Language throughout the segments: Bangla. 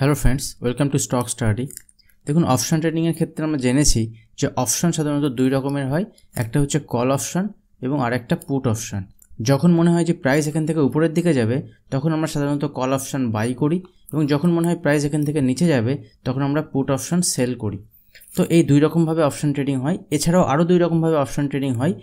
hello friends welcome to stock study দেখুন অপশান ট্রেডিংয়ের ক্ষেত্রে আমরা জেনেছি যে অপশান সাধারণত দুই রকমের হয় একটা হচ্ছে কল অপশান এবং আরেকটা পুট অপশান যখন মনে হয় যে প্রাইস এখান থেকে উপরের দিকে যাবে তখন আমরা সাধারণত কল অপশান বাই করি এবং যখন মনে হয় প্রাইস এখান থেকে নিচে যাবে তখন আমরা পুট অপশান সেল করি তো এই দুই রকমভাবে অপশন ট্রেডিং হয় এছাড়াও আরও দুই রকমভাবে অপশন ট্রেডিং হয়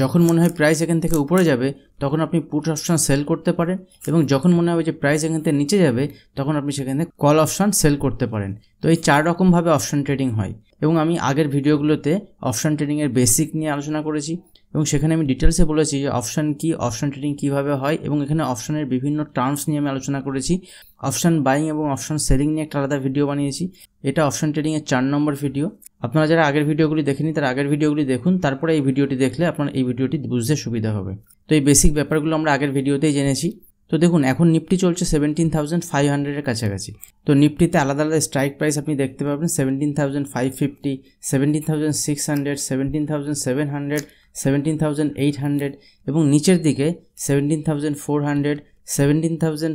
যখন মনে হয় প্রাইস এখান থেকে উপরে যাবে তখন আপনি পুট অপশন সেল করতে পারেন এবং যখন মনে হবে যে প্রাইস এখান থেকে নিচে যাবে তখন আপনি সেখানে কল অপশন সেল করতে পারেন তো এই চার রকমভাবে অপশন ট্রেডিং হয় এবং আমি আগের ভিডিওগুলোতে অপশন ট্রেডিংয়ের বেসিক নিয়ে আলোচনা করেছি এবং সেখানে আমি ডিটেলসে বলেছি যে অপশান কি অপশান ট্রেডিং কীভাবে হয় এবং এখানে অপশানের বিভিন্ন টার্মস নিয়ে আমি আলোচনা করেছি অপশান বাইং এবং অপশান সেলিং নিয়ে একটা আলাদা ভিডিও বানিয়েছি এটা অপশান ট্রেডিংয়ের চার নম্বর ভিডিও আপনারা যারা আগের ভিডিওগুলি দেখেনি তার আগের ভিডিওগুলি দেখুন তারপরে এই ভিডিওটি দেখলে আপনার এই ভিডিওটি বুঝতে সুবিধা হবে তো এই বেসিক ব্যাপারগুলো আমরা আগের ভিডিওতেই জেনেছি তো দেখুন এখন নিফটি চলছে সেভেন্টিন থাউজেন্ড ফাইভ হান্ড্রেডের কাছাকাছি তো নিফটিতে আলাদা আলাদা স্ট্রাইক প্রাইস আপনি দেখতে পাবেন seventeen thousand five fifty seventeen thousand six hundred seventeen thousand seven hundred seventeen thousand eight hundred এবং নিচের দিকে seventeen thousand four hundred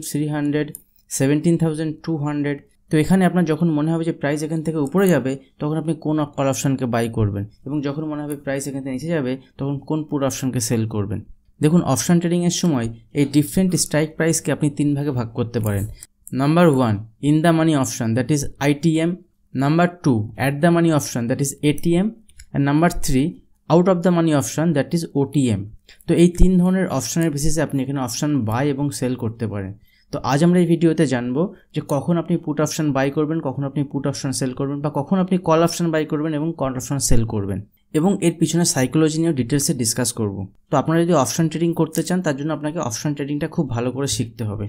three hundred thousand two hundred তো এখানে আপনার যখন মনে হবে যে প্রাইস এখান থেকে উপরে যাবে তখন আপনি কোন কল অপশানকে বাই করবেন এবং যখন মনে হবে প্রাইস এখান থেকে নিচে যাবে তখন কোন পুরো অপশানকে সেল করবেন দেখুন অপশান ট্রেডিংয়ের সময় এই ডিফারেন্ট স্ট্রাইক প্রাইসকে আপনি তিন ভাগে ভাগ করতে পারেন number one in the money option that is ITM number two at the money option that is ATM and number three out of the money option that is OTM তো এই তিন ধরনের অপশানের বেসিসে আপনি এখানে অপশান বাই এবং সেল করতে পারেন তো আজ আমরা এই ভিডিওতে জানবো যে কখন আপনি পুট অপশান বাই করবেন কখন আপনি পুট অপশান সেল করবেন বা কখন আপনি কল অপশান বাই করবেন এবং কল অপশান সেল করবেন এবং এর পিছনে সাইকোলজি নিয়েও ডিটেলসে ডিসকাস করব তো আপনারা যদি অপশান ট্রেডিং করতে চান তার জন্য আপনাকে অপশান ট্রেডিংটা খুব ভালো করে শিখতে হবে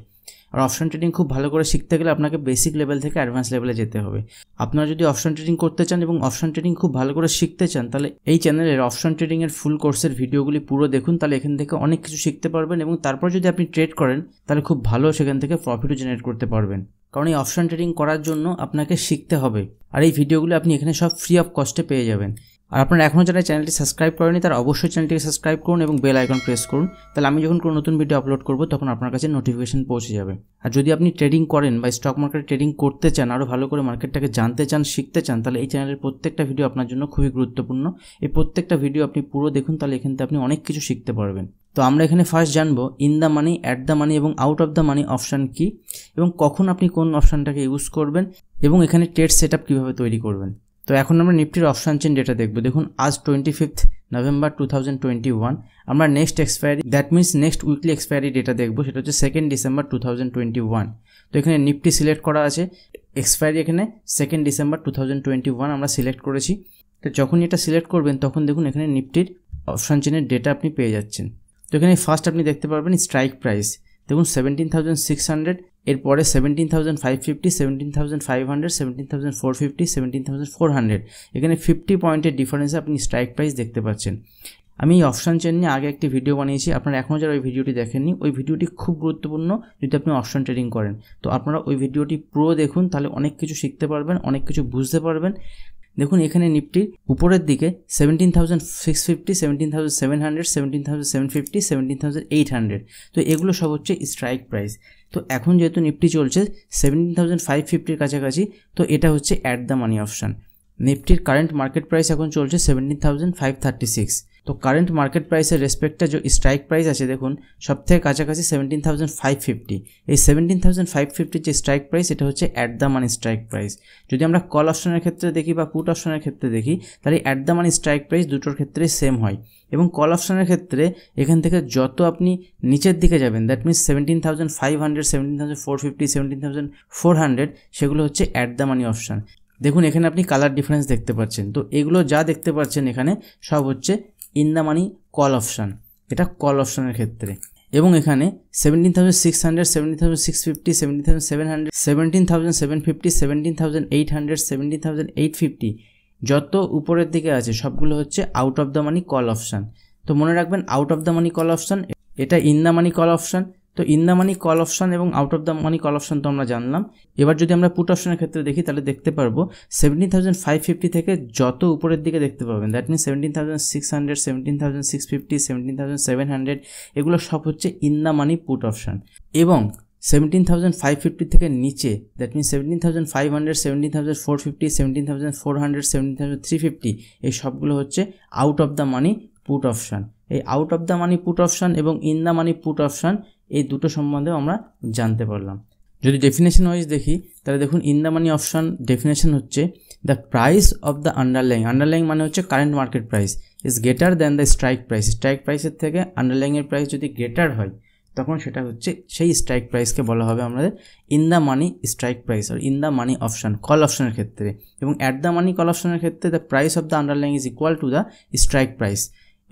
আর অপশন ট্রেডিং খুব ভালো করে শিখতে গেলে আপনাকে বেসিক লেভেল থেকে অ্যাডভান্স লেভেলে যেতে হবে আপনারা যদি অপশন ট্রেডিং করতে চান এবং অপশন ট্রেডিং খুব ভালো করে শিখতে চান তাহলে এই চ্যানেলের অপশন ট্রেডিংয়ের ফুল কোর্সের ভিডিওগুলি পুরো দেখুন তাহলে এখান থেকে অনেক কিছু শিখতে পারবেন এবং তারপর যদি আপনি ট্রেড করেন তাহলে খুব ভালো সেখান থেকে প্রফিটও জেনারেট করতে পারবেন কারণ এই অপশন ট্রেডিং করার জন্য আপনাকে শিখতে হবে আর এই ভিডিওগুলো আপনি এখানে সব ফ্রি অফ কস্টে পেয়ে যাবেন আর আপনারা এখনও যারা চ্যানেলটি সাবস্ক্রাইব করেনি তারা অবশ্যই চ্যানেলটিকে সাবস্ক্রাইব করুন এবং বেল আইকন প্রেস করুন তাহলে আমি যখন কোনো নতুন ভিডিও আপলোড করব তখন আপনার কাছে নোটিফিকেশন পৌঁছে যাবে আর যদি আপনি ট্রেডিং করেন বা স্টক মার্কেটে ট্রেডিং করতে চান আরও ভালো করে মার্কেটটাকে জানতে চান শিখতে চান তাহলে এই চ্যানেলের প্রত্যেকটা ভিডিও আপনার জন্য খুবই গুরুত্বপূর্ণ এই প্রত্যেকটা ভিডিও আপনি পুরো দেখুন তাহলে এখান থেকে আপনি অনেক কিছু শিখতে পারবেন তো আমরা এখানে ফার্স্ট জানবো in the money at the money এবং out of the money option কী এবং কখন আপনি কোন অপশানটাকে ইউজ করবেন এবং এখানে ট্রেড সেট আপ কীভাবে তৈরি করবেন তো এখন আমরা নিফটির অপশান চেন ডেটা দেখবো দেখুন আজ twenty fifth November two thousand twenty one আমরা next expiry that means next weekly expiry data দেখবো সেটা হচ্ছে second December two thousand twenty one তো এখানে নিফটি সিলেক্ট করা আছে এক্সপায়ারি এখানে second December two thousand twenty one আমরা সিলেক্ট করেছি তো যখনই এটা সিলেক্ট করবেন তখন দেখুন এখানে নিফটির অপশান চেনের ডেটা আপনি পেয়ে যাচ্ছেন তো এখানে ফার্স্ট আপনি দেখতে পারবেন স্ট্রাইক প্রাইস দেখুন সেভেন্টিন থাউজেন্ড সিক্স হান্ড্রেড এরপরে seventeen thousand five fifty seventeen thousand five hundred seventeen thousand four fifty thousand four hundred এখানে ফিফটি পয়েন্টের ডিফারেন্সে আপনি স্ট্রাইক প্রাইস দেখতে পাচ্ছেন আমি এই অপশান চেন নিয়ে আগে একটি ভিডিও বানিয়েছি আপনারা এখনও যারা ওই ভিডিওটি দেখেননি ওই ভিডিওটি খুব গুরুত্বপূর্ণ যদি আপনি অপশান ট্রেডিং করেন তো আপনারা ওই ভিডিওটি প্রো দেখুন তাহলে অনেক কিছু শিখতে পারবেন অনেক কিছু বুঝতে পারবেন দেখুন এখানে নিফটির উপরের দিকে seventeen thousand six fifty seventeen thousand seven hundred seventeen thousand seven fifty seventeen thousand eight hundred তো এগুলো সব হচ্ছে স্ট্রাইক প্রাইস তো এখন যেহেতু নিফটি চলছে সেভেন্টিন থাউজেন্ড ফাইভ ফিফটির কাছাকাছি তো এটা হচ্ছে অ্যাট দ্য মানি অপশান নিফটির কারেন্ট মার্কেট প্রাইস এখন চলছে seventeen thousand five thirty six তো কারেন্ট মার্কেট প্রাইসের রেসপেক্টটা যে স্ট্রাইক প্রাইস আছে দেখুন সবথেকে কাছাকাছি সেভেন্টিন থাউজেন্ড ফাইভ ফিফটি এই সেভেন্টিন থাউজেন্ড ফাইভ ফিফটির যে স্ট্রাইক প্রাইস এটা হচ্ছে at the money strike price যদি আমরা কল অপশনের ক্ষেত্রে দেখি বা পুট অপশনের ক্ষেত্রে দেখি তাহলে at the money strike price দুটোর ক্ষেত্রে সেম হয় এবং কল অপশনের ক্ষেত্রে এখান থেকে যত আপনি নিচের দিকে যাবেন that means seventeen thousand five hundred seventeen thousand four fifty seventeen thousand four hundred সেগুলো হচ্ছে অ্যাট দ্য মানি অপশন দেখুন এখানে আপনি কালার ডিফারেন্স দেখতে পাচ্ছেন তো এগুলো যা দেখতে পাচ্ছেন এখানে সব হচ্ছে in the money call option এটা কল অপশানের ক্ষেত্রে এবং এখানে seventeen thousand six hundred seventeen thousand six fifty seventeen thousand seven hundred seventeen thousand seven fifty seventeen thousand eight hundred seventeen thousand eight fifty যত উপরের দিকে আছে সবগুলো হচ্ছে out of the money call option তো মনে রাখবেন out of the money call option এটা in the money call option তো in the money call option এবং out of the money call option তো আমরা জানলাম এবার যদি আমরা পুট অপশনের ক্ষেত্রে দেখি তাহলে দেখতে পারবো সেভেন্টিন থাউজেন্ড ফাইভ ফিফটি থেকে যত উপরের দিকে দেখতে পাবেন that mean seventeen thousand six hundred seventeen thousand six fifty seventeen thousand seven hundred এগুলো সব হচ্ছে in the money put option এবং সেভেন্টিন থাউজেন্ড ফাইভ ফিফটি থেকে নিচে that mean seventeen thousand five hundred seventeen thousand four fifty seventeen thousand four hundred seventeen thousand three fifty এই সবগুলো হচ্ছে out of the money put option এই out of the money put option এবং in the money put option এই দুটো সম্বন্ধেও আমরা জানতে পারলাম যদি ডেফিনেশন ওয়াইজ দেখি তাহলে দেখুন in the money option definition হচ্ছে the price of the underlying underlying মানে হচ্ছে current market price is greater than the strike price strike প্রাইসের থেকে আন্ডারলাইংয়ের প্রাইস যদি গ্রেটার হয় তখন সেটা হচ্ছে সেই স্ট্রাইক প্রাইসকে বলা হবে আমাদের in the money strike price আর in the money option call অপশানের ক্ষেত্রে এবং অ্যাট দ্য মানি কল অপশানের ক্ষেত্রে the price of the underlying is equal to the strike price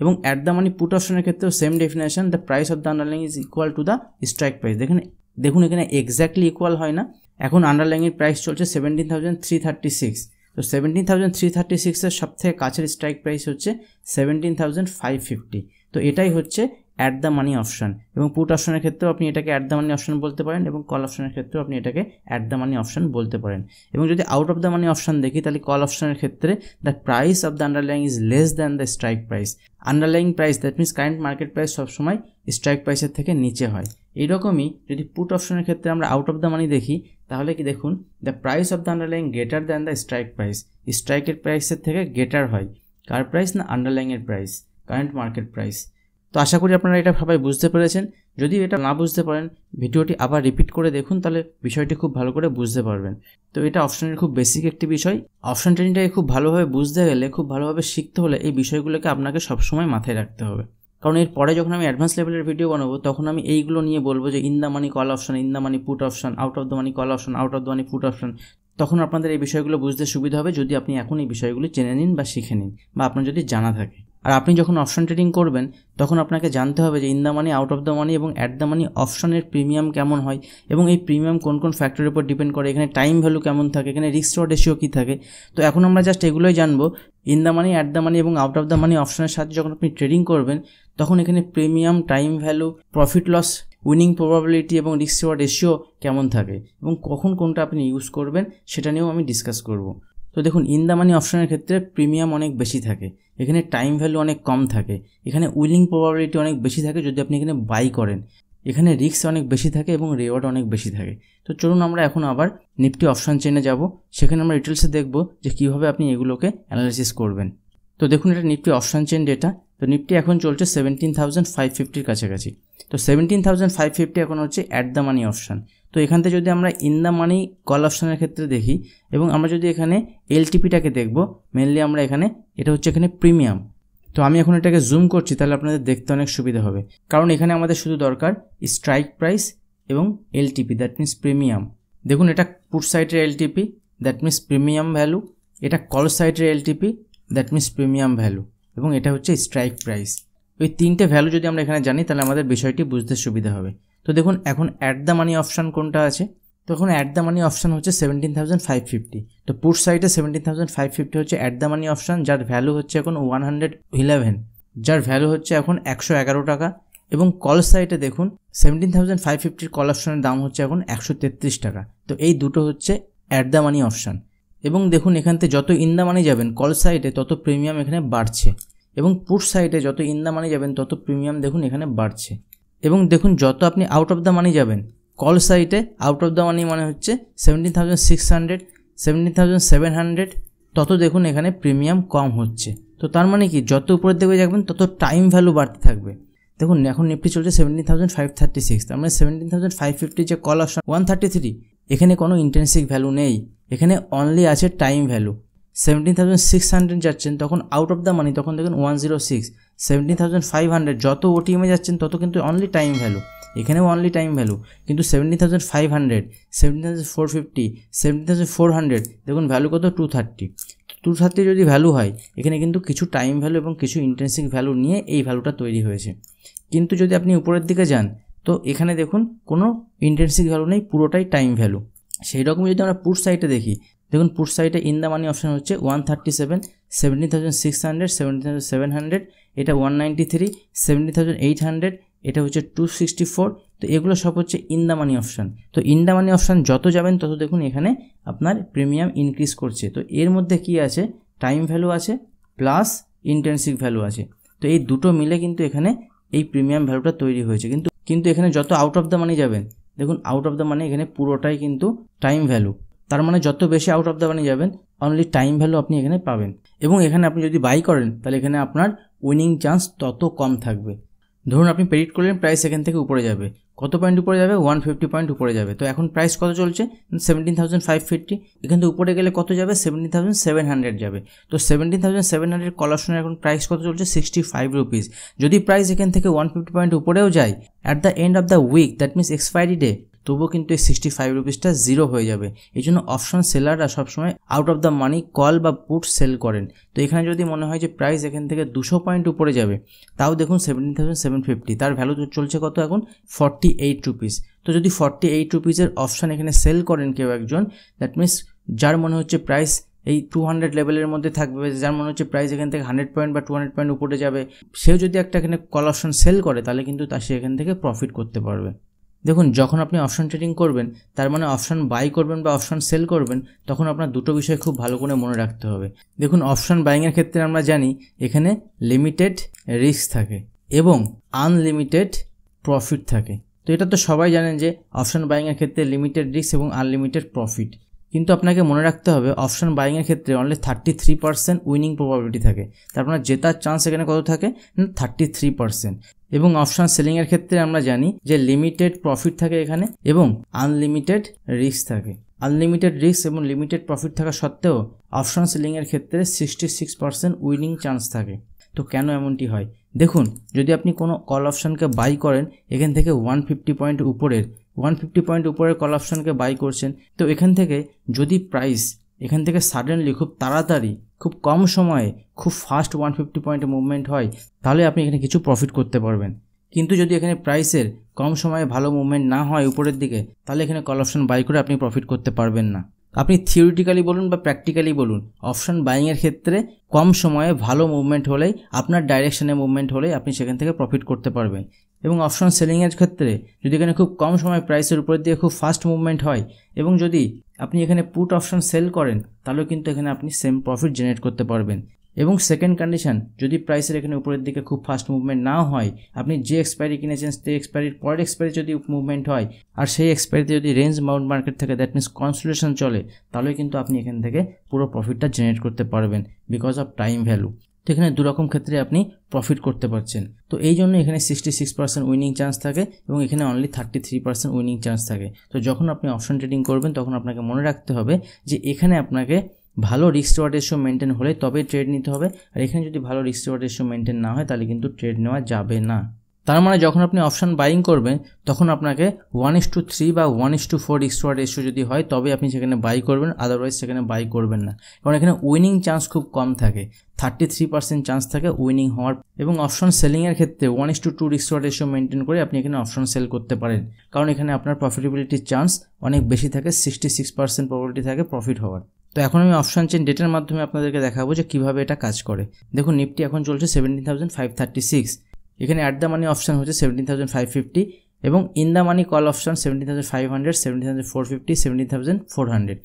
এবং অ্যাট দ্য মানি পুট অপশনের ক্ষেত্রেও same definition the price of the underline is equal to the strike price দেখেন দেখুন এখানে এক্স্যাক্টলি ইকুয়াল হয় না এখন আন্ডারলাইংয়ের প্রাইস চলছে seventeen thousand three thirty six তো সেভেন্টিন থাউজেন্ড থ্রি থার্টি সিক্সের সবথেকে কাছের স্ট্রাইক প্রাইস হচ্ছে সেভেন্টিন থাউজেন্ড ফাইভ ফিফটি তো এটাই হচ্ছে অ্যাট দ্য মানি অপশান এবং পুট অপশনের ক্ষেত্রেও আপনি এটাকে অ্যাট দ্য মানি অপশান বলতে পারেন এবং কল অপশনের ক্ষেত্রেও আপনি এটাকে অ্যাট দ্য মানি অপশান বলতে পারেন এবং যদি out of the money option দেখি তাহলে কল অপশানের ক্ষেত্রে the price of the underlying is less than the strike price underlying price that means current market price সবসময় স্ট্রাইক প্রাইসের থেকে নিচে হয় এইরকমই যদি পুট অপশনের ক্ষেত্রে আমরা আউট অফ দ্য মানি দেখি তাহলে কি দেখুন the price of the underlying greater than the strike price স্ট্রাইকের প্রাইসের থেকে গ্রেটার হয় কার প্রাইস না আন্ডারলাইংয়ের প্রাইস কারেন্ট মার্কেট প্রাইস তো আশা করি আপনারা এটা সবাই বুঝতে পেরেছেন যদি এটা না বুঝতে পারেন ভিডিওটি আবার রিপিট করে দেখুন তাহলে বিষয়টি খুব ভালো করে বুঝতে পারবেন তো এটা অপশানের খুব বেসিক একটি বিষয় অপশন ট্রেনিংটাকে খুব ভালোভাবে বুঝতে গেলে খুব ভালোভাবে শিখতে হলে এই বিষয়গুলোকে আপনাকে সবসময় মাথায় রাখতে হবে কারণ এর পরে যখন আমি অ্যাডভান্স লেভেলের ভিডিও বানাবো তখন আমি এইগুলো নিয়ে বলবো যে in the money call option in the money put option out of the money call option out of the money put option তখন আপনাদের এই বিষয়গুলো বুঝতে সুবিধা হবে যদি আপনি এখন এই বিষয়গুলি জেনে নিন বা শিখে নিন বা আপনার যদি জানা থাকে আর আপনি যখন অপশন ট্রেডিং করবেন তখন আপনাকে জানতে হবে যে in the money out of the money এবং অ্যাট দ্য মানি অপশনের প্রিমিয়াম কেমন হয় এবং এই প্রিমিয়াম কোন কোন ফ্যাক্টরের উপর ডিপেন্ড করে এখানে টাইম ভ্যালু কেমন থাকে এখানে রিস্ক রড রেশিও কী থাকে তো এখন আমরা জাস্ট এগুলোই জানবো in the money at the money এবং আউট অফ দ্য মানি অপশনের সাথে যখন আপনি ট্রেডিং করবেন তখন এখানে premium time value profit loss winning probability এবং রিস্ক রেশিও কেমন থাকে এবং কখন কোনটা আপনি ইউজ করবেন সেটা নিয়েও আমি ডিসকাস করব তো দেখুন ইন দ্য মানি অপশনের ক্ষেত্রে প্রিমিয়াম অনেক বেশি থাকে এখানে টাইম ভ্যালু অনেক কম থাকে এখানে উইলিং প্রবাবিলিটি অনেক বেশি থাকে যদি আপনি এখানে বাই করেন এখানে রিক্স অনেক বেশি থাকে এবং রেওয়ার্ড অনেক বেশি থাকে তো চলুন আমরা এখন আবার নিফটি অপশান চেনে যাব সেখানে আমরা ডিটেলসে দেখব যে কীভাবে আপনি এগুলোকে অ্যানালাইসিস করবেন তো দেখুন এটা নিফটি অপশান চেন ডেটা তো নিফটি এখন চলছে সেভেন্টিন থাউজেন্ড ফাইভ ফিফটির কাছাকাছি তো সেভেন্টিন থাউজেন্ড ফাইভ ফিফটি এখন হচ্ছে অ্যাট দ্য মানি অপশান তো এখান থেকে যদি আমরা ইন দ্য মানি কল অপশানের ক্ষেত্রে দেখি এবং আমরা যদি এখানে এলটিপিটাকে দেখব মেনলি আমরা এখানে এটা হচ্ছে এখানে প্রিমিয়াম তো আমি এখন এটাকে জুম করছি তাহলে আপনাদের দেখতে অনেক সুবিধা হবে কারণ এখানে আমাদের শুধু দরকার স্ট্রাইক প্রাইস এবং এলটিপি দ্যাট মিনস প্রিমিয়াম দেখুন এটা পুট সাইটের LTP that means premium value এটা কল সাইটের LTP that means premium value এবং এটা হচ্ছে স্ট্রাইক প্রাইস ওই তিনটে ভ্যালু যদি আমরা এখানে জানি তাহলে আমাদের বিষয়টি বুঝতে সুবিধা হবে তো দেখুন এখন অ্যাট দ্য মানি অপশান কোনটা আছে তো এখন অ্যাট দ্য মানি অপশান হচ্ছে সেভেন্টিন থাউজেন্ড ফাইভ ফিফটি তো পুট সাইডে সেভেন্টিন থাউজেন্ড ফাইভ ফিফটি হচ্ছে অ্যাট দ্য মানি অপশান যার ভ্যালু হচ্ছে এখন ওয়ান হান্ড্রেড ইলেভেন যার ভ্যালু হচ্ছে এখন একশো এগারো টাকা এবং কল সাইটে দেখুন সেভেন্টিন থাউজেন্ড ফাইভ ফিফটির কল অপশানের দাম হচ্ছে এখন একশো তেত্রিশ টাকা তো এই দুটো হচ্ছে অ্যাট দ্য মানি অপশান এবং দেখুন এখানতে যত ইন দ্য মানি যাবেন কল সাইটে তত প্রিমিয়াম এখানে বাড়ছে এবং পুট সাইটে যত ইন দ্য মানি যাবেন তত প্রিমিয়াম দেখুন এখানে বাড়ছে এবং দেখুন যত আপনি আউট অফ দ্য মানি যাবেন কল সাইটে আউট অফ দ্য মানি মানে হচ্ছে seventeen thousand six hundred seventeen thousand seven hundred তত দেখুন এখানে প্রিমিয়াম কম হচ্ছে তো তার মানে কি যত উপরের দিকে যাবেন তত টাইম ভ্যালু বাড়তে থাকবে দেখুন এখন নিফটি চলছে seventeen thousand five thirty six তার মানে সেভেন্টিন থাউজেন্ড ফাইভ ফিফটি যে call option one thirty three এখানে কোনো ইন্টেন্সিক ভ্যালু নেই এখানে অনলি আছে time value seventeen thousand six hundred যাচ্ছেন তখন আউট অফ দ্য মানি তখন দেখুন one zero six seventeen thousand five hundred যত ওটিএমে যাচ্ছেন তত কিন্তু অনলি টাইম ভ্যালু এখানেও অনলি টাইম ভ্যালু কিন্তু seventeen thousand five hundred thousand four fifty thousand four hundred দেখুন ভ্যালু কত টু থার্টি টু থার্টি যদি ভ্যালু হয় এখানে কিন্তু কিছু টাইম ভ্যালু এবং কিছু ইন্টেন্সিক ভ্যালু নিয়ে এই ভ্যালুটা তৈরি হয়েছে কিন্তু যদি আপনি উপরের দিকে যান তো এখানে দেখুন কোনো ইন্টেন্সিক ভ্যালু নেই পুরোটাই টাইম ভ্যালু সেই রকম যদি আমরা পুর সাইডে দেখি দেখুন পুট সাইডে ইন দ্য মানি অপশান হচ্ছে one thirty seven seventy thousand six hundred seventy thousand seven hundred এটা one ninety three seventy thousand eight hundred এটা হচ্ছে টু সিক্সটি ফোর তো এগুলো সব হচ্ছে ইন দ্য মানি অপশান তো ইন দ্য মানি অপশান যত যাবেন তত দেখুন এখানে আপনার প্রিমিয়াম ইনক্রিজ করছে তো এর মধ্যে কি আছে টাইম ভ্যালু আছে প্লাস ইন্টেন্সিভ ভ্যালু আছে তো এই দুটো মিলে কিন্তু এখানে এই প্রিমিয়াম ভ্যালুটা তৈরি হয়েছে কিন্তু কিন্তু এখানে যত আউট অফ দ্য মানি যাবেন দেখুন আউট অফ দ্য মানি এখানে পুরোটাই কিন্তু টাইম ভ্যালু তার মানে যত বেশি আউট অফ দ্য মানি যাবেন অনলি টাইম ভ্যালু আপনি এখানে পাবেন এবং এখানে আপনি যদি বাই করেন তাহলে এখানে আপনার উইনিং চান্স তত কম থাকবে ধরুন আপনি প্রেডিক্ট করলেন প্রাইস এখান থেকে উপরে যাবে কত পয়েন্ট উপরে যাবে ওয়ান ফিফটি পয়েন্ট উপরে যাবে তো এখন প্রাইস কত চলছে সেভেন্টিন থাউজেন্ড ফাইভ ফিফটি এখান থেকে উপরে গেলে কত যাবে সেভেন্টিন থাউজেন্ড সেভেন হান্ড্রেড যাবে তো সেভেন্টিন থাউজেন্ড সেভেন হান্ড্রেড শুনে এখন প্রাইস কত চলছে সিক্সটি ফাইভ রুপিস যদি প্রাইস এখান থেকে ওয়ান ফিফটি পয়েন্ট উপরেও যায় at the end of the week that means expiry day তবুও কিন্তু এই সিক্সটি ফাইভ রুপিসটা জিরো হয়ে যাবে এই জন্য অপশন সেলাররা সবসময় out of the money call বা পুট সেল করেন তো এখানে যদি মনে হয় যে প্রাইস এখান থেকে দুশো পয়েন্ট উপরে যাবে তাও দেখুন সেভেন্টিন থাউজেন্ড সেভেন ফিফটি তার ভ্যালু চলছে কত এখন ফর্টি এইট রুপিস তো যদি ফর্টি এইট রুপিসের অপশান এখানে সেল করেন কেউ একজন দ্যাট মিনস যার মনে হচ্ছে প্রাইস এই টু হান্ড্রেড লেভেলের মধ্যে থাকবে যার মনে হচ্ছে প্রাইস এখান থেকে হান্ড্রেড পয়েন্ট বা টু হান্ড্রেড পয়েন্ট উপরে যাবে সেও যদি একটা এখানে কল অপশন সেল করে তাহলে কিন্তু তা সে এখান থেকে প্রফিট করতে পারবে দেখুন যখন আপনি অপশন ট্রেডিং করবেন তার মানে অপশন বাই করবেন বা অপশন সেল করবেন তখন আপনার দুটো বিষয় খুব ভালো করে মনে রাখতে হবে দেখুন অপশন বাইংয়ের ক্ষেত্রে আমরা জানি এখানে লিমিটেড রিস্ক থাকে এবং আনলিমিটেড প্রফিট থাকে তো এটা তো সবাই জানেন যে অপশন বাইংয়ের ক্ষেত্রে লিমিটেড রিস্ক এবং আনলিমিটেড প্রফিট কিন্তু আপনাকে মনে রাখতে হবে অপশন বাইংয়ের ক্ষেত্রে only thirty three percent winning probability থাকে তার আপনার জেতার চান্স এখানে কত থাকে থার্টি থ্রি পার্সেন্ট এবং অপশান সেলিংয়ের ক্ষেত্রে আমরা জানি যে লিমিটেড প্রফিট থাকে এখানে এবং আনলিমিটেড রিস্ক থাকে আনলিমিটেড রিস্ক এবং লিমিটেড প্রফিট থাকা সত্ত্বেও অপশান সেলিংয়ের ক্ষেত্রে sixty six percent winning chance থাকে তো কেন এমনটি হয় দেখুন যদি আপনি কোনো কল অপশানকে বাই করেন এখান থেকে ওয়ান ফিফটি পয়েন্ট উপরের ওয়ান ফিফটি পয়েন্ট উপরের কল অপশানকে বাই করছেন তো এখান থেকে যদি প্রাইস এখান থেকে সাডেনলি খুব তাড়াতাড়ি খুব কম সময়ে খুব fast one fifty point movement হয় তাহলে আপনি এখানে কিছু প্রফিট করতে পারবেন কিন্তু যদি এখানে প্রাইসের কম সময়ে ভালো মুভমেন্ট না হয় উপরের দিকে তাহলে এখানে কল অপশান বাই করে আপনি প্রফিট করতে পারবেন না আপনি থিওরিটিক্যালি বলুন বা প্র্যাকটিক্যালি বলুন অপশান বাইংয়ের ক্ষেত্রে কম সময়ে ভালো মুভমেন্ট হলেই আপনার ডাইরেকশানে মুভমেন্ট হলেই আপনি সেখান থেকে প্রফিট করতে পারবেন এবং অপশন সেলিংয়ের ক্ষেত্রে যদি এখানে খুব কম সময় প্রাইসের উপর দিয়ে খুব ফাস্ট মুভমেন্ট হয় এবং যদি আপনি এখানে পুট অপশন সেল করেন তাহলেও কিন্তু এখানে আপনি সেম প্রফিট জেনারেট করতে পারবেন এবং সেকেন্ড কন্ডিশন যদি প্রাইসের এখানে উপরের দিকে খুব ফাস্ট মুভমেন্ট না হয় আপনি যে এক্সপায়ারি কিনেছেন সেই এক্সপায়ারির পরের এক্সপায়ারি যদি মুভমেন্ট হয় আর সেই এক্সপায়ারিতে যদি রেঞ্জ মাউন্ট মার্কেট থাকে দ্যাট মিনস কনসুলেশন চলে তাহলে কিন্তু আপনি এখান থেকে পুরো প্রফিটটা জেনারেট করতে পারবেন বিকজ অফ টাইম ভ্যালু তো এখানে দুরকম ক্ষেত্রে আপনি প্রফিট করতে পারছেন তো এই জন্য এখানে sixty six percent winning chance থাকে এবং এখানে only thirty three percent winning chance থাকে তো যখন আপনি অপশন ট্রেডিং করবেন তখন আপনাকে মনে রাখতে হবে যে এখানে আপনাকে ভালো রিস্ক রিওয়ার্ড রেশিও মেনটেন হলে তবেই ট্রেড নিতে হবে আর এখানে যদি ভালো রিস্ক রিওয়ার্ড রেশিও মেনটেন না হয় তাহলে কিন্তু ট্রেড নেওয়া যাবে না তার মানে যখন আপনি অপশান বাইং করবেন তখন আপনাকে ওয়ান ইস টু থ্রি বা ওয়ান ইস টু ফোর ইস্টোয়ার রেশিও যদি হয় তবে আপনি সেখানে বাই করবেন আদারওয়াইজ সেখানে বাই করবেন না কারণ এখানে উইনিং চান্স খুব কম থাকে থার্টি থ্রি পার্সেন্ট চান্স থাকে উইনিং হওয়ার এবং অপশন সেলিংয়ের ক্ষেত্রে ওয়ান ইস টু টু রিস্টোর রেশিও মেনটেন করে আপনি এখানে অপশন সেল করতে পারেন কারণ এখানে আপনার প্রফিটেবিলিটির চান্স অনেক বেশি থাকে সিক্সটি সিক্স পার্সেন্ট প্রবলিটি থাকে প্রফিট হওয়ার তো এখন আমি অপশান চেন ডেটার মাধ্যমে আপনাদেরকে দেখাবো যে কীভাবে এটা কাজ করে দেখুন নিফটি এখন চলছে seventeen thousand five thirty six এখানে অ্যাট দ্য মানি অপশান হচ্ছে সেভেন্টিন থাউজেন্ড ফাইভ ফিফটি এবং in the money call option seventeen thousand five hundred seventeen thousand four fifty thousand four hundred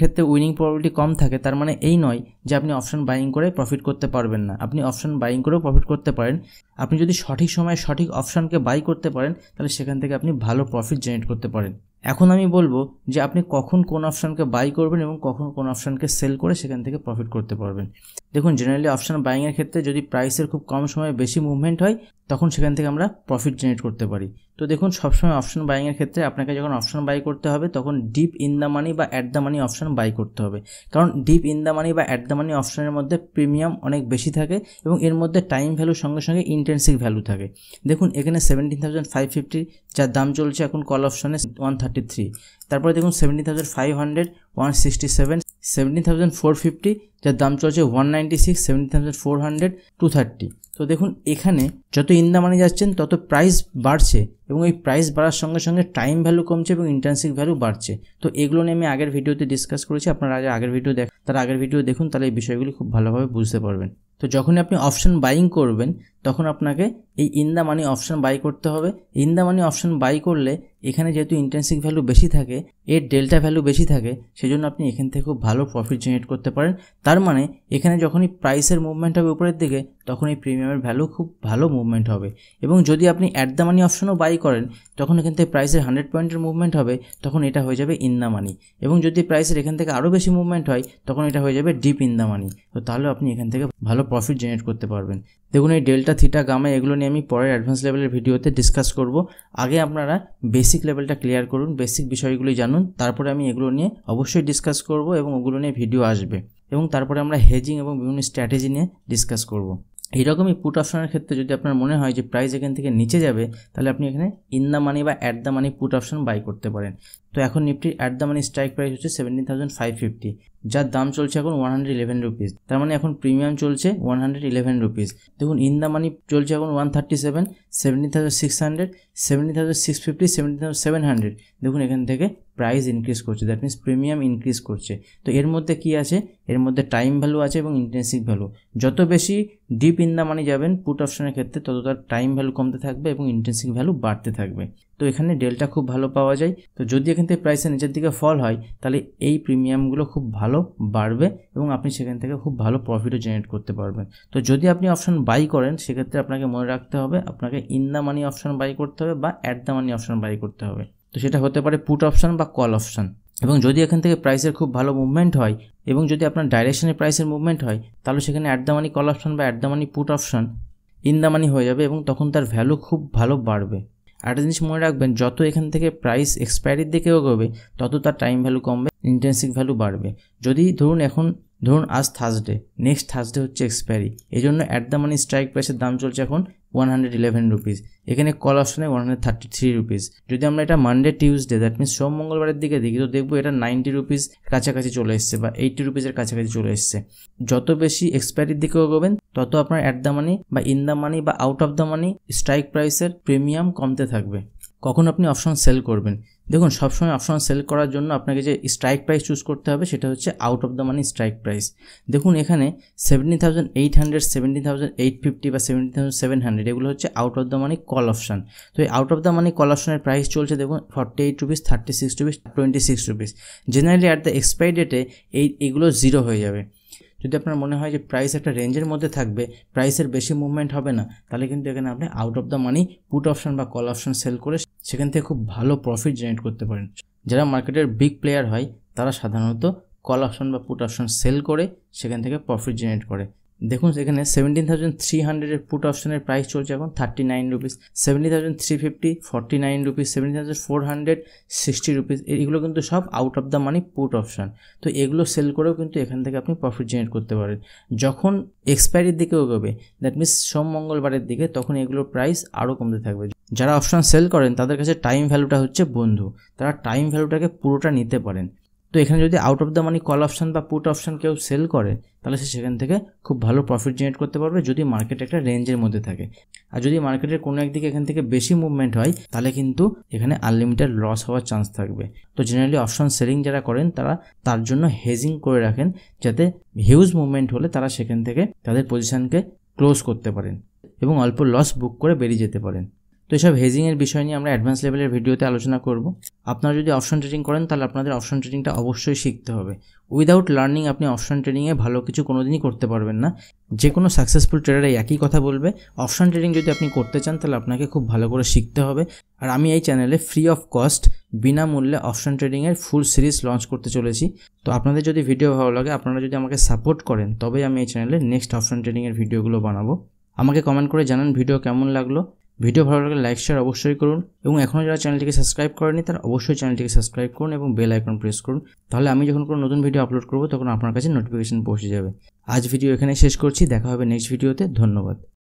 ক্ষেত্রে উইনিং প্রবলিটি কম থাকে তার মানে এই নয় যে আপনি অপশান বাইং করে প্রফিট করতে পারবেন না আপনি অপশান বাইং করেও প্রফিট করতে পারেন আপনি যদি সঠিক সময়ে সঠিক অপশানকে বাই করতে পারেন তাহলে সেখান থেকে আপনি ভালো প্রফিট জেনারেট করতে পারেন এখন আমি বলবো যে আপনি কখন কোন অপশানকে বাই করবেন এবং কখন কোন অপশানকে সেল করে সেখান থেকে প্রফিট করতে পারবেন দেখুন জেনারেলি অপশান বাইংয়ের ক্ষেত্রে যদি প্রাইসের খুব কম সময়ে বেশি মুভমেন্ট হয় তখন সেখান থেকে আমরা প্রফিট জেনারেট করতে পারি তো দেখুন সবসময় অপশন বাইংয়ের ক্ষেত্রে আপনাকে যখন অপশন বাই করতে হবে তখন ডিপ ইন দ্য মানি বা at the money option buy করতে হবে কারণ ডিপ ইন দ্য মানি বা অ্যাট দ্য মানি অপশনের মধ্যে প্রিমিয়াম অনেক বেশি থাকে এবং এর মধ্যে টাইম ভ্যালুর সঙ্গে সঙ্গে ইন্টেন্সিভ ভ্যালু থাকে দেখুন এখানে সেভেন্টিন থাউজেন্ড ফাইভ ফিফটি যার দাম চলছে এখন কল অপশনে ওয়ান থার্টি থ্রি তারপরে দেখুন seventeen thousand five hundred one sixty seven seventeen thousand four fifty যার দাম চলছে one ninety six seventeen thousand four hundred two thirty তো দেখুন এখানে যত ইন মানি যাচ্ছেন তত প্রাইস বাড়ছে এবং এই প্রাইস বাড়ার সঙ্গে সঙ্গে টাইম ভ্যালু কমছে এবং ইন্টার্নশিপ ভ্যালু বাড়ছে তো এগুলো নিয়ে আমি আগের ভিডিওতে ডিসকাস করেছি আপনারা আগে আগের ভিডিও দেখ তার আগের ভিডিও দেখুন তাহলে এই বিষয়গুলি খুব ভালোভাবে বুঝতে পারবেন তো যখনই আপনি অপশান বাইং করবেন তখন আপনাকে এই in the money option buy করতে হবে in the money option buy করলে এখানে যেহেতু ইন্টেন্সিক ভ্যালু বেশি থাকে এর ডেল্টা ভ্যালু বেশি থাকে সেজন্য আপনি এখান থেকে খুব ভালো প্রফিট জেনারেট করতে পারেন তার মানে এখানে যখনই প্রাইসের মুভমেন্ট হবে উপরের দিকে তখন এই প্রিমিয়ামের ভ্যালু খুব ভালো মুভমেন্ট হবে এবং যদি আপনি অ্যাট দ্য মানি অপশনও বাই করেন তখন এখান থেকে প্রাইসের হান্ড্রেড পয়েন্টের মুভমেন্ট হবে তখন এটা হয়ে যাবে ইন দ্য মানি এবং যদি প্রাইসের এখান থেকে আরও বেশি মুভমেন্ট হয় তখন এটা হয়ে যাবে ডিপ ইন দ্য মানি তো তাহলে আপনি এখান থেকে ভালো প্রফিট জেনারেট করতে পারবেন দেখুন এই ডেল্টা থিটা গামা এগুলো নিয়ে আমি পরের অ্যাডভান্স লেভেলের ভিডিওতে ডিসকাস করব আগে আপনারা বেসিক লেভেলটা ক্লিয়ার করুন বেসিক বিষয়গুলি জানুন তারপরে আমি এগুলো নিয়ে অবশ্যই ডিসকাস করব এবং ওগুলো নিয়ে ভিডিও আসবে এবং তারপরে আমরা হেজিং এবং বিভিন্ন স্ট্র্যাটেজি নিয়ে ডিসকাস করব এইরকমই পুট অপশনের ক্ষেত্রে যদি আপনার মনে হয় যে প্রাইস এখান থেকে নিচে যাবে তাহলে আপনি এখানে ইন দ্য মানি বা at the money put option buy করতে পারেন তো এখন নিফটির at the money strike price হচ্ছে সেভেন্টিন থাউজেন্ড ফাইভ ফিফটি যার দাম চলছে এখন ওয়ান হান্ড্রেড ইলেভেন রুপিস তার মানে এখন প্রিমিয়াম চলছে ওয়ান হান্ড্রেড ইলেভেন রুপিস দেখুন ইন দ্য মানি চলছে এখন one thirty seven seventeen thousand six hundred seventeen thousand six fifty seventeen thousand seven hundred দেখুন এখান থেকে প্রাইস ইনক্রিজ করছে দ্যাট মিনস প্রিমিয়াম ইনক্রিজ করছে তো এর মধ্যে কি আছে এর মধ্যে টাইম ভ্যালু আছে এবং ইন্টেন্সিভ ভ্যালু যত বেশি ডিপ ইন দ্য মানি যাবেন পুট অপশনের ক্ষেত্রে তত তার টাইম ভ্যালু কমতে থাকবে এবং ইন্টেন্সিভ ভ্যালু বাড়তে থাকবে তো এখানে ডেলটা খুব ভালো পাওয়া যায় তো যদি এখান থেকে প্রাইসে নিচের দিকে ফল হয় তাহলে এই প্রিমিয়ামগুলো খুব ভালো বাড়বে এবং আপনি সেখান থেকে খুব ভালো প্রফিটও জেনারেট করতে পারবেন তো যদি আপনি অপশন বাই করেন সেক্ষেত্রে আপনাকে মনে রাখতে হবে আপনাকে in the money option buy করতে হবে বা at the money option buy করতে হবে তো সেটা হতে পারে পুট অপশন বা কল অপশন এবং যদি এখান থেকে প্রাইসের খুব ভালো মুভমেন্ট হয় এবং যদি আপনার ডাইরেকশনে প্রাইসের মুভমেন্ট হয় তাহলে সেখানে at the money call option বা at the money put option in the money হয়ে যাবে এবং তখন তার ভ্যালু খুব ভালো বাড়বে একটা জিনিস মনে রাখবেন যত এখান থেকে প্রাইস এক্সপায়ারির দিকে এগোবে তত তার টাইম ভ্যালু কমবে ইন্টেন্সিক ভ্যালু বাড়বে যদি ধরুন এখন ধরুন আজ থার্সডে নেক্সট থার্সডে হচ্ছে এক্সপায়ারি এই জন্য অ্যাট দ্য মানি স্ট্রাইক প্রাইসের দাম চলছে এখন ওয়ান হান্ড্রেড ইলেভেন রুপিস এখানে কল অপশানে one hundred thirty three rupees যদি আমরা এটা মানডে টিউসডে দ্যাট মিনস সোম মঙ্গলবারের দিকে দেখি তো দেখবো এটা নাইনটি রুপিস কাছাকাছি চলে এসছে বা এইটি রুপিসের কাছাকাছি চলে এসছে যত বেশি এক্সপায়ারির দিকে এগোবেন তত আপনার অ্যাট দ্য মানি বা ইন দ্য মানি বা out of the money strike প্রাইসের প্রিমিয়াম কমতে থাকবে কখন আপনি অপশন সেল করবেন দেখুন সবসময় অপশন সেল করার জন্য আপনাকে যে স্ট্রাইক প্রাইস চুজ করতে হবে সেটা হচ্ছে out of the money strike price দেখুন এখানে seventy thousand eight hundred seventy thousand eight fifty বা সেভেন্টি থাউজেন্ড সেভেন হান্ড্রেড এগুলো হচ্ছে out of the money call option তো এই out of the money call অপশানের প্রাইস চলছে দেখুন forty eight rupees thirty six rupees twenty six rupees generally at the expiry ডেটে এই এগুলো জিরো হয়ে যাবে যদি আপনার মনে হয় যে প্রাইস একটা রেঞ্জের মধ্যে থাকবে প্রাইসের বেশি মুভমেন্ট হবে না তাহলে কিন্তু এখানে আপনি out of the money put option বা কল অপশন সেল করে সেখান থেকে খুব ভালো প্রফিট জেনারেট করতে পারেন যারা মার্কেটের বিগ প্লেয়ার হয় তারা সাধারণত কল অপশন বা পুট অপশন সেল করে সেখান থেকে প্রফিট জেনারেট করে দেখুন এখানে সেভেন্টিন থাউজেন্ড থ্রি হান্ড্রেডের পুট অপশনের প্রাইস চলছে এখন thirty nine rupees seventy thousand three fifty forty nine rupees seventy thousand four hundred sixty rupees এগুলো কিন্তু সব out of the money put option তো এগুলো সেল করেও কিন্তু এখান থেকে আপনি প্রফিট জেনারেট করতে পারেন যখন এক্সপায়ারির দিকে এগোবে দ্যাট মিনস সোম মঙ্গলবারের দিকে তখন এগুলোর প্রাইস আরও কমতে থাকবে যারা অপশন সেল করেন তাদের কাছে টাইম ভ্যালুটা হচ্ছে বন্ধু তারা টাইম ভ্যালুটাকে পুরোটা নিতে পারেন তো এখানে যদি out of the money call option বা পুট অপশান কেউ সেল করে তাহলে সে সেখান থেকে খুব ভালো প্রফিট জেনারেট করতে পারবে যদি মার্কেট একটা রেঞ্জের মধ্যে থাকে আর যদি মার্কেটের কোনো একদিকে এখান থেকে বেশি মুভমেন্ট হয় তাহলে কিন্তু এখানে আনলিমিটেড লস হওয়ার চান্স থাকবে তো জেনারেলি অপশন সেলিং যারা করেন তারা তার জন্য হেজিং করে রাখেন যাতে হিউজ মুভমেন্ট হলে তারা সেখান থেকে তাদের পজিশানকে ক্লোজ করতে পারেন এবং অল্প লস বুক করে বেরিয়ে যেতে পারেন এসব হেজিংয়ের বিষয় নিয়ে আমরা অ্যাডভান্স লেভেলের ভিডিওতে আলোচনা করব আপনারা যদি অপশন ট্রেডিং করেন তাহলে আপনাদের অপশন ট্রেডিংটা অবশ্যই শিখতে হবে উইদাউট লার্নিং আপনি অপশন ট্রেডিংয়ে ভালো কিছু কোনোদিনই করতে পারবেন না যে কোনো সাকসেসফুল ট্রেডার একই কথা বলবে অপশন ট্রেডিং যদি আপনি করতে চান তাহলে আপনাকে খুব ভালো করে শিখতে হবে আর আমি এই চ্যানেলে ফ্রি অফ কস্ট বিনামূল্যে অপশন ট্রেডিংয়ের ফুল সিরিজ লঞ্চ করতে চলেছি তো আপনাদের যদি ভিডিও ভালো লাগে আপনারা যদি আমাকে সাপোর্ট করেন তবেই আমি এই চ্যানেলে নেক্সট অপশন ট্রেডিংয়ের ভিডিওগুলো বানাবো আমাকে কমেন্ট করে জানান ভিডিও কেমন লাগলো ভিডিও ভালো লাগলে লাইক শেয়ার অবশ্যই করুন এবং এখনও যারা চ্যানেলটিকে সাবস্ক্রাইব করেনি তারা অবশ্যই চ্যানেলটিকে সাবস্ক্রাইব করুন এবং বেল আইকন প্রেস করুন তাহলে আমি যখন কোনো নতুন ভিডিও আপলোড করব তখন আপনার কাছে নোটিফিকেশন পৌঁছে যাবে আজ ভিডিও এখানে শেষ করছি দেখা হবে নেক্সট ভিডিওতে ধন্যবাদ